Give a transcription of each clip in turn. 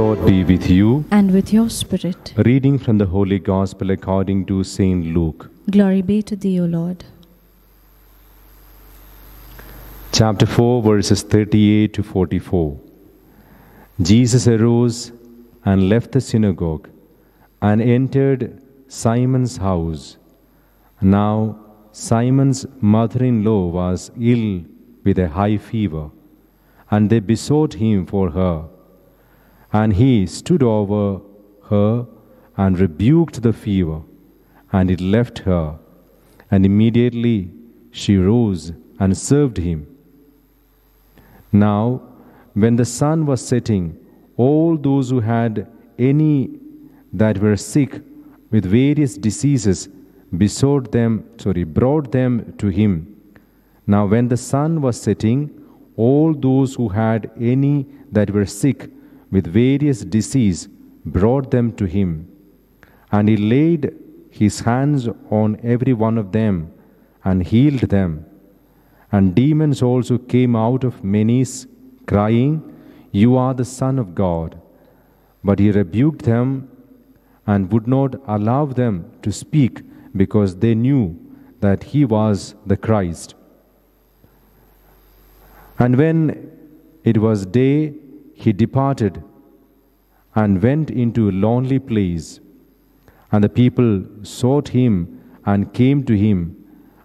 Lord be with you. And with your spirit. Reading from the Holy Gospel according to St. Luke. Glory be to thee, O Lord. Chapter 4, verses 38 to 44. Jesus arose and left the synagogue and entered Simon's house. Now, Simon's mother in law was ill with a high fever, and they besought him for her. And he stood over her and rebuked the fever, and it left her. And immediately she rose and served him. Now, when the sun was setting, all those who had any that were sick with various diseases besought them, sorry, brought them to him. Now, when the sun was setting, all those who had any that were sick with various disease brought them to him. And he laid his hands on every one of them and healed them. And demons also came out of many, crying, You are the Son of God. But he rebuked them and would not allow them to speak because they knew that he was the Christ. And when it was day, he departed and went into a lonely place. And the people sought him and came to him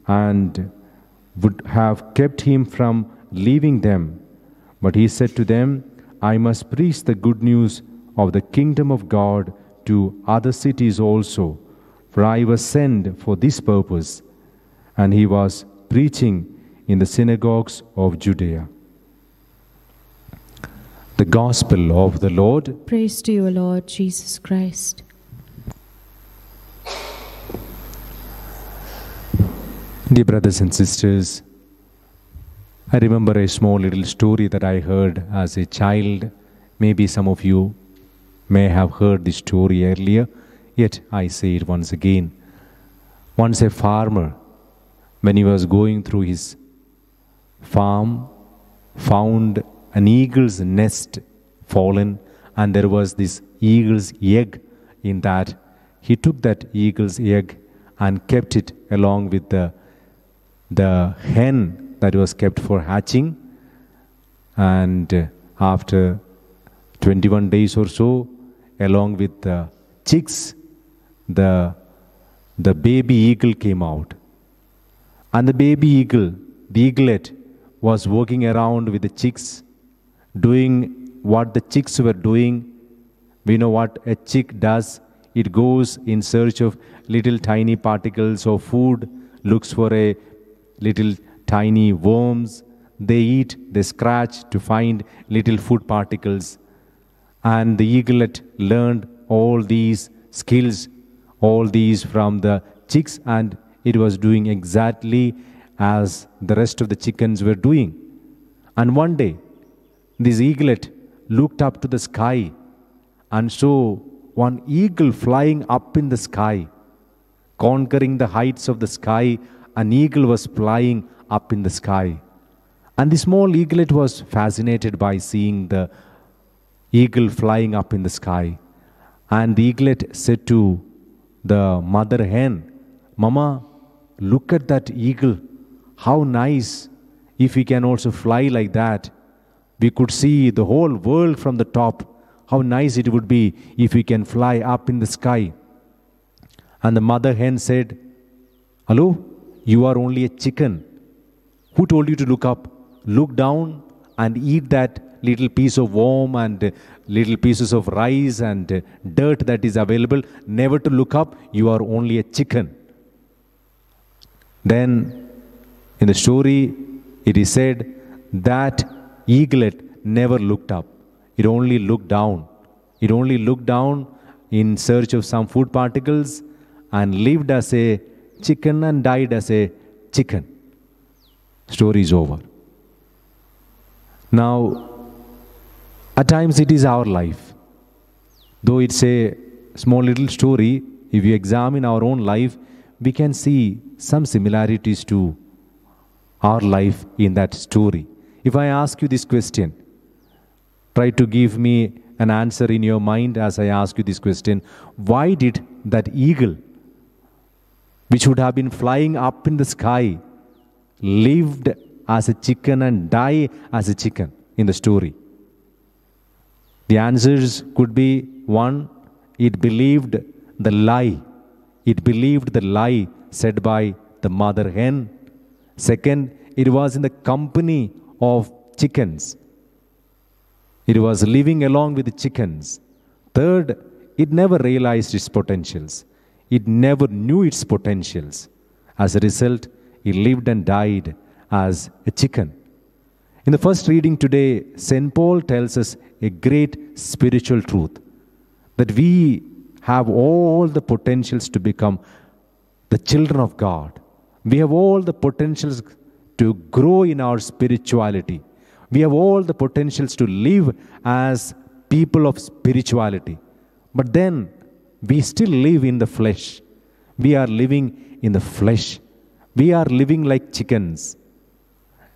and would have kept him from leaving them. But he said to them, I must preach the good news of the kingdom of God to other cities also, for I was sent for this purpose. And he was preaching in the synagogues of Judea. The Gospel of the Lord. Praise to you, Lord Jesus Christ. Dear brothers and sisters, I remember a small little story that I heard as a child. Maybe some of you may have heard this story earlier, yet I say it once again. Once a farmer, when he was going through his farm, found an eagle's nest fallen, and there was this eagle's egg in that. He took that eagle's egg and kept it along with the, the hen that was kept for hatching. And after 21 days or so, along with the chicks, the, the baby eagle came out. And the baby eagle, the eaglet, was walking around with the chicks doing what the chicks were doing. We know what a chick does. It goes in search of little tiny particles of food, looks for a little tiny worms. They eat, they scratch to find little food particles. And the eaglet learned all these skills, all these from the chicks, and it was doing exactly as the rest of the chickens were doing. And one day, this eaglet looked up to the sky and saw one eagle flying up in the sky. Conquering the heights of the sky, an eagle was flying up in the sky. And the small eaglet was fascinated by seeing the eagle flying up in the sky. And the eaglet said to the mother hen, Mama, look at that eagle. How nice if we can also fly like that we could see the whole world from the top. How nice it would be if we can fly up in the sky. And the mother hen said, Hello, you are only a chicken. Who told you to look up? Look down and eat that little piece of worm and little pieces of rice and dirt that is available. Never to look up, you are only a chicken. Then in the story, it is said that eaglet never looked up. It only looked down. It only looked down in search of some food particles and lived as a chicken and died as a chicken. Story is over. Now, at times it is our life. Though it's a small little story, if you examine our own life, we can see some similarities to our life in that story. If I ask you this question, try to give me an answer in your mind as I ask you this question. Why did that eagle, which would have been flying up in the sky, lived as a chicken and die as a chicken in the story? The answers could be one, it believed the lie. It believed the lie said by the mother hen. Second, it was in the company of chickens. It was living along with chickens. Third, it never realized its potentials. It never knew its potentials. As a result, it lived and died as a chicken. In the first reading today, St. Paul tells us a great spiritual truth that we have all the potentials to become the children of God. We have all the potentials to grow in our spirituality. We have all the potentials to live as people of spirituality. But then we still live in the flesh. We are living in the flesh. We are living like chickens.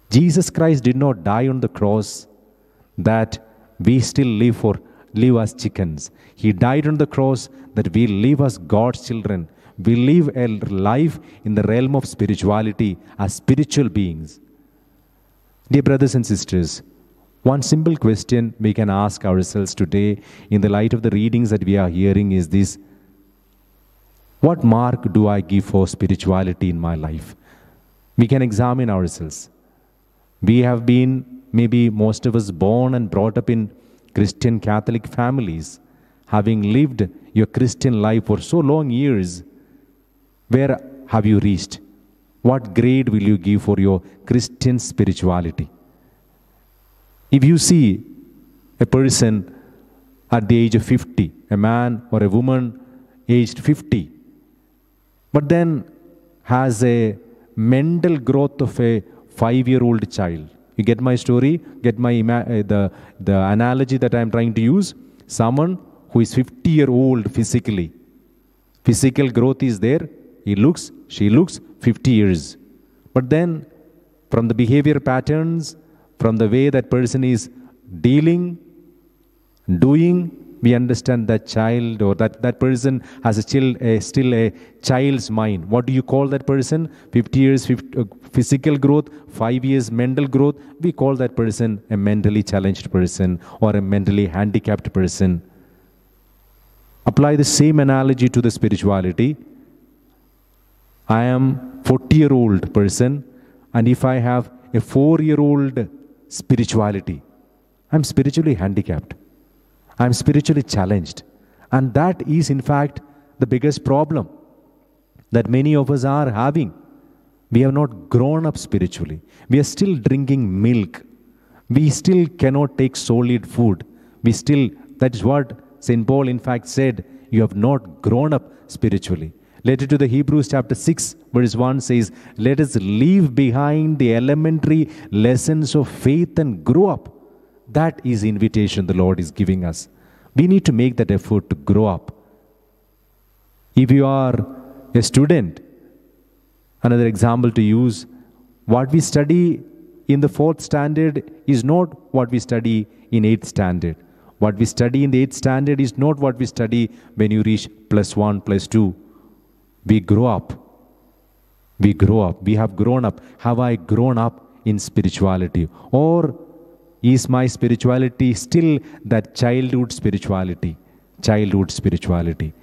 Jesus Christ did not die on the cross that we still live for live as chickens. He died on the cross that we live as God's children we live a life in the realm of spirituality as spiritual beings. Dear brothers and sisters, one simple question we can ask ourselves today in the light of the readings that we are hearing is this What mark do I give for spirituality in my life? We can examine ourselves. We have been, maybe most of us, born and brought up in Christian Catholic families. Having lived your Christian life for so long years, where have you reached? What grade will you give for your Christian spirituality? If you see a person at the age of 50, a man or a woman aged 50, but then has a mental growth of a five year old child. You get my story? Get my uh, the, the analogy that I'm trying to use? Someone who is 50 year old physically. Physical growth is there, he looks, she looks 50 years. But then, from the behavior patterns, from the way that person is dealing, doing, we understand that child or that, that person has a a, still a child's mind. What do you call that person? 50 years 50, uh, physical growth, 5 years mental growth. We call that person a mentally challenged person or a mentally handicapped person. Apply the same analogy to the spirituality. I am 40 year old person and if I have a 4 year old spirituality, I'm spiritually handicapped. I'm spiritually challenged. And that is in fact the biggest problem that many of us are having. We have not grown up spiritually. We are still drinking milk. We still cannot take solid food. We still, that is what St. Paul in fact said, you have not grown up spiritually. Later to the Hebrews chapter 6, verse 1 says, Let us leave behind the elementary lessons of faith and grow up. That is invitation the Lord is giving us. We need to make that effort to grow up. If you are a student, another example to use, what we study in the fourth standard is not what we study in eighth standard. What we study in the eighth standard is not what we study when you reach plus one, plus two we grow up. We grow up. We have grown up. Have I grown up in spirituality? Or is my spirituality still that childhood spirituality? Childhood spirituality.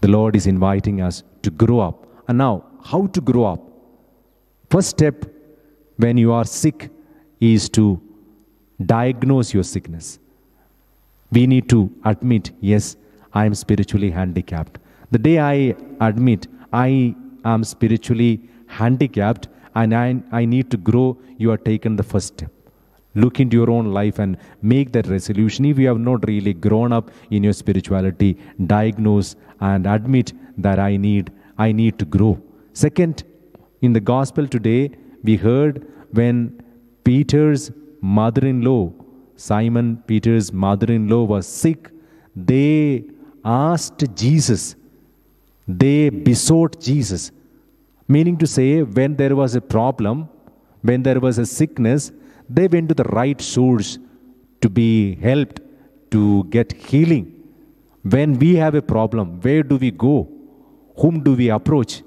The Lord is inviting us to grow up. And now, how to grow up? First step when you are sick is to diagnose your sickness. We need to admit, yes, I am spiritually handicapped. The day I admit I am spiritually handicapped and I, I need to grow, you are taken the first step. Look into your own life and make that resolution. If you have not really grown up in your spirituality, diagnose and admit that I need, I need to grow. Second, in the gospel today, we heard when Peter's mother in law, Simon Peter's mother in law, was sick, they asked Jesus they besought Jesus. Meaning to say, when there was a problem, when there was a sickness, they went to the right source to be helped, to get healing. When we have a problem, where do we go? Whom do we approach?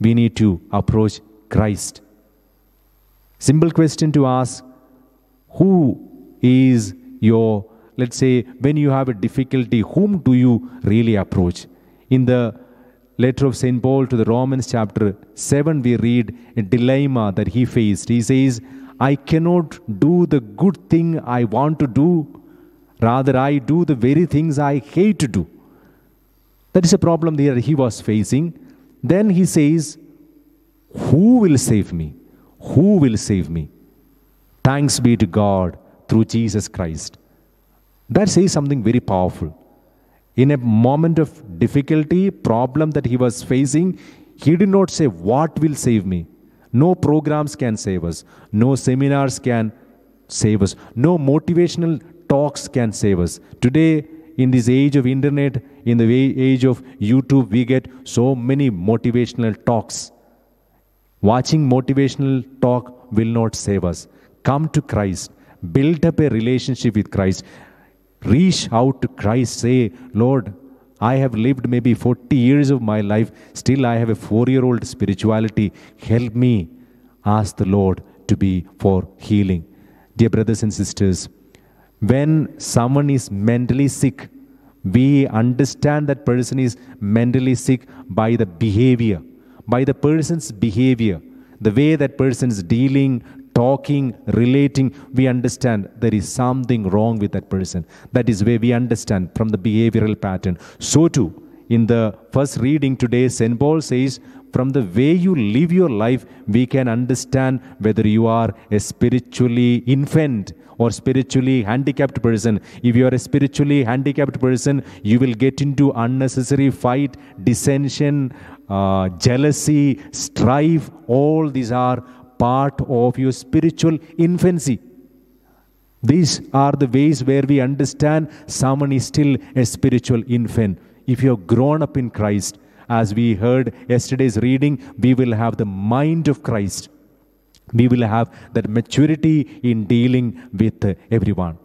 We need to approach Christ. Simple question to ask Who is your, let's say, when you have a difficulty, whom do you really approach? In the letter of St. Paul to the Romans, chapter 7, we read a dilemma that he faced. He says, I cannot do the good thing I want to do, rather, I do the very things I hate to do. That is a problem there he was facing. Then he says, Who will save me? Who will save me? Thanks be to God through Jesus Christ. That says something very powerful in a moment of difficulty, problem that he was facing, he did not say, What will save me? No programs can save us. No seminars can save us. No motivational talks can save us. Today, in this age of internet, in the age of YouTube, we get so many motivational talks. Watching motivational talk will not save us. Come to Christ. Build up a relationship with Christ reach out to Christ, say, Lord, I have lived maybe 40 years of my life, still I have a four year old spirituality. Help me ask the Lord to be for healing. Dear brothers and sisters, when someone is mentally sick, we understand that person is mentally sick by the behavior, by the person's behavior, the way that person is dealing, talking, relating, we understand there is something wrong with that person. That is where we understand from the behavioral pattern. So too, in the first reading today, St. Paul says, from the way you live your life, we can understand whether you are a spiritually infant or spiritually handicapped person. If you are a spiritually handicapped person, you will get into unnecessary fight, dissension, uh, jealousy, strife. All these are part of your spiritual infancy. These are the ways where we understand someone is still a spiritual infant. If you are grown up in Christ, as we heard yesterday's reading, we will have the mind of Christ. We will have that maturity in dealing with everyone.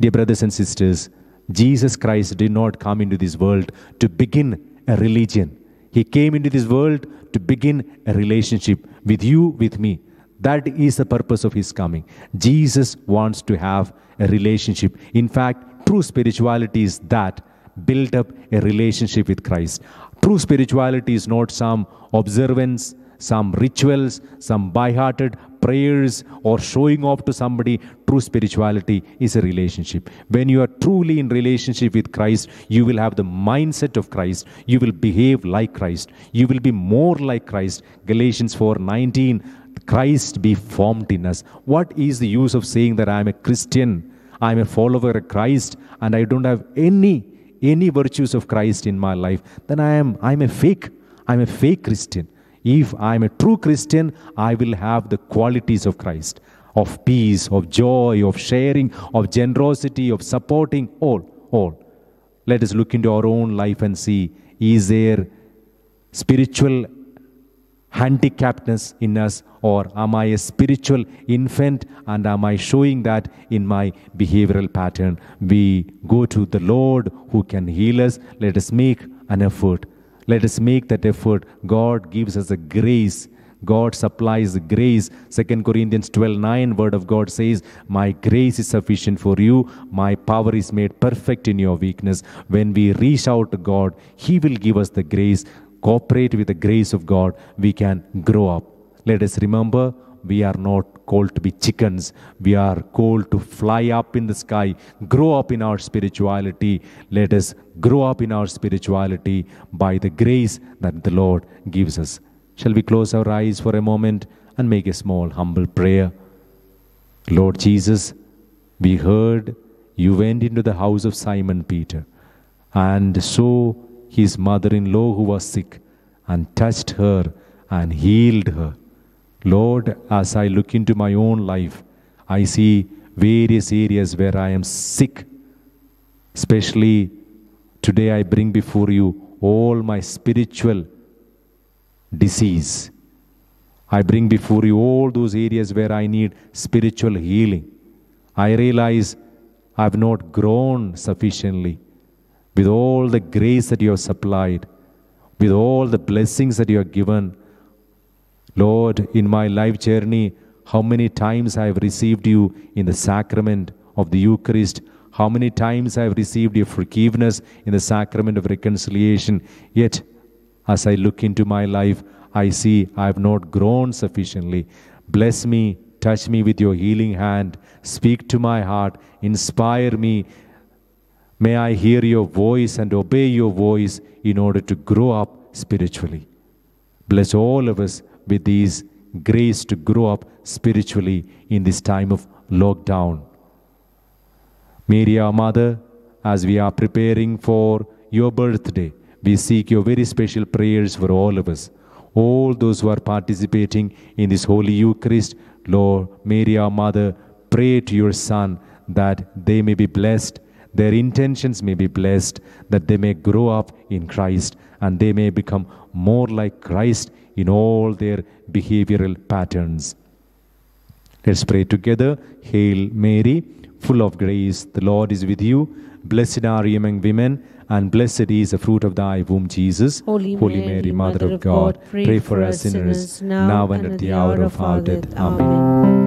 Dear brothers and sisters, Jesus Christ did not come into this world to begin a religion. He came into this world to begin a relationship with you, with me. That is the purpose of his coming. Jesus wants to have a relationship. In fact, true spirituality is that build up a relationship with Christ. True spirituality is not some observance, some rituals, some by hearted prayers, or showing off to somebody. True spirituality is a relationship. When you are truly in relationship with Christ, you will have the mindset of Christ. You will behave like Christ. You will be more like Christ. Galatians 4 19. Christ be formed in us. What is the use of saying that I am a Christian? I am a follower of Christ and I don't have any any virtues of Christ in my life, then I am I'm a fake. I'm a fake Christian. If I am a true Christian, I will have the qualities of Christ of peace, of joy, of sharing, of generosity, of supporting, all, all. Let us look into our own life and see is there spiritual handicappedness in us, or am I a spiritual infant and am I showing that in my behavioral pattern? We go to the Lord who can heal us. Let us make an effort let us make that effort. God gives us a grace. God supplies grace. 2 Corinthians 12 9, word of God says, My grace is sufficient for you. My power is made perfect in your weakness. When we reach out to God, He will give us the grace. Cooperate with the grace of God. We can grow up. Let us remember we are not called to be chickens. We are called to fly up in the sky, grow up in our spirituality. Let us grow up in our spirituality by the grace that the Lord gives us. Shall we close our eyes for a moment and make a small, humble prayer? Lord Jesus, we heard you went into the house of Simon Peter and saw his mother in law who was sick and touched her and healed her. Lord, as I look into my own life, I see various areas where I am sick. Especially today, I bring before you all my spiritual disease. I bring before you all those areas where I need spiritual healing. I realize I have not grown sufficiently with all the grace that you have supplied, with all the blessings that you have given. Lord, in my life journey, how many times I have received you in the sacrament of the Eucharist, how many times I have received your forgiveness in the sacrament of reconciliation. Yet, as I look into my life, I see I have not grown sufficiently. Bless me, touch me with your healing hand, speak to my heart, inspire me. May I hear your voice and obey your voice in order to grow up spiritually. Bless all of us with these grace to grow up spiritually in this time of lockdown. Mary, our mother, as we are preparing for your birthday, we seek your very special prayers for all of us. All those who are participating in this Holy Eucharist, Lord, Mary, our mother, pray to your Son that they may be blessed, their intentions may be blessed, that they may grow up in Christ and they may become more like Christ in all their behavioral patterns. Let's pray together. Hail Mary, full of grace, the Lord is with you. Blessed are you among women, and blessed is the fruit of thy womb, Jesus. Holy, Holy Mary, Mary, Mother, of God, God pray, pray, for us sinners, sinners now, now, and at the hour of our death. Amen. Amen.